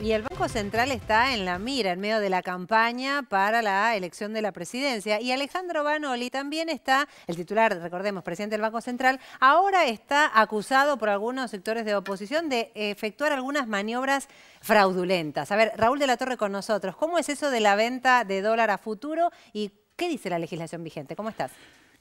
Y el Banco Central está en la mira, en medio de la campaña para la elección de la presidencia. Y Alejandro Banoli también está, el titular, recordemos, presidente del Banco Central, ahora está acusado por algunos sectores de oposición de efectuar algunas maniobras fraudulentas. A ver, Raúl de la Torre con nosotros, ¿cómo es eso de la venta de dólar a futuro y qué dice la legislación vigente? ¿Cómo estás?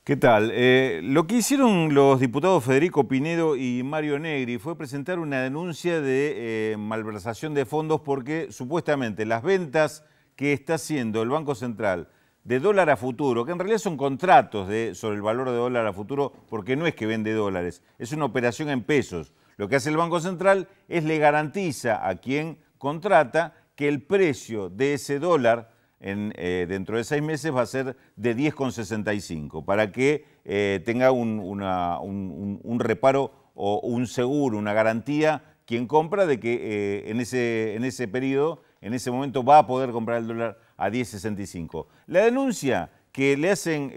¿Qué tal? Eh, lo que hicieron los diputados Federico Pinedo y Mario Negri fue presentar una denuncia de eh, malversación de fondos porque supuestamente las ventas que está haciendo el Banco Central de dólar a futuro, que en realidad son contratos sobre el valor de dólar a futuro, porque no es que vende dólares, es una operación en pesos. Lo que hace el Banco Central es le garantiza a quien contrata que el precio de ese dólar eh, dentro de seis meses va a ser de 10,65 para que eh, tenga un, reparo o un seguro, una garantía quien compra de que eh, en, ese, en ese periodo, en ese momento va a poder comprar el dólar a 10,65. La denuncia que le hacen,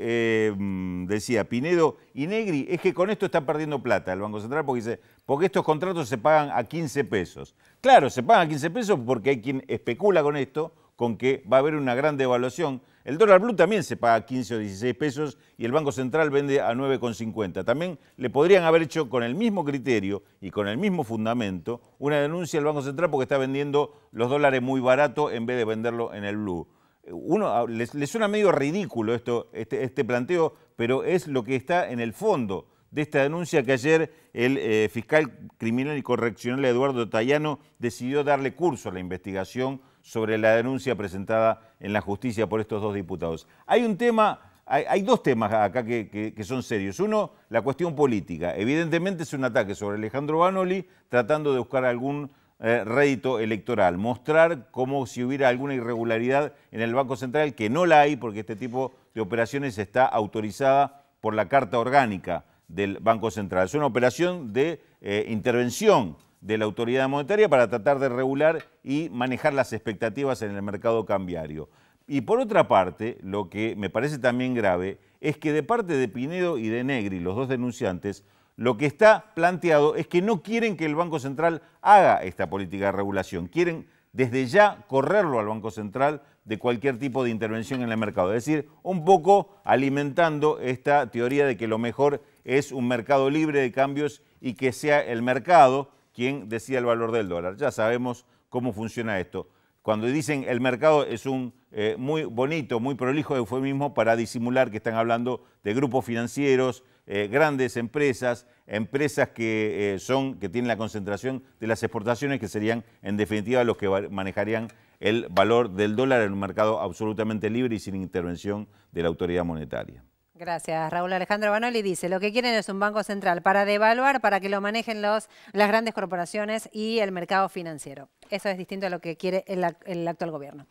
mm, decía Pinedo y Negri, es que con esto está perdiendo plata el Banco Central porque dice, porque estos contratos se pagan a 15 pesos. Claro, se pagan a 15 pesos porque hay quien especula con esto, con que va a haber una gran devaluación. El dólar blue también se paga 15 o 16 pesos y el Banco Central vende a 9,50. También le podrían haber hecho con el mismo criterio y con el mismo fundamento una denuncia al Banco Central porque está vendiendo los dólares muy barato en vez de venderlo en el blue. Uno ah, le, suena medio ridículo esto, este, este, planteo, pero es lo que está en el fondo de esta denuncia que ayer el eh, fiscal criminal y correccional Eduardo Tallano decidió darle curso a la investigación sobre la denuncia presentada en la justicia por estos dos diputados. Hay un tema hay, dos temas acá que, son serios. Uno, la cuestión política. Evidentemente es un ataque sobre Alejandro Banoli tratando de buscar algún eh, rédito electoral, mostrar como si hubiera alguna irregularidad en el Banco Central, que no la hay porque este tipo de operaciones está autorizada por la Carta Orgánica del Banco Central. Es una operación de eh, intervención de la autoridad monetaria para tratar de regular y manejar las expectativas en el mercado cambiario. Y por otra parte, lo que me parece también grave es que de parte de Pinedo y de Negri, los dos denunciantes, lo que está planteado es que no quieren que el Banco Central haga esta política de regulación, quieren desde ya correrlo al Banco Central de cualquier tipo de intervención en el mercado. Es decir, un poco alimentando esta teoría de que lo mejor es un mercado libre de cambios y que sea el mercado quien decía el valor del dólar. Ya sabemos cómo funciona esto. Cuando dicen el mercado es un eh, muy bonito, muy prolijo eufemismo para disimular que están hablando de grupos financieros, eh, grandes empresas, empresas que eh, son, que tienen la concentración de las exportaciones, que serían en definitiva los que manejarían el valor del dólar en un mercado absolutamente libre y sin intervención de la autoridad monetaria. Gracias, Raúl Alejandro Banoli dice, lo que quieren es un banco central para devaluar, para que lo manejen los, las grandes corporaciones y el mercado financiero. Eso es distinto a lo que quiere el actual gobierno.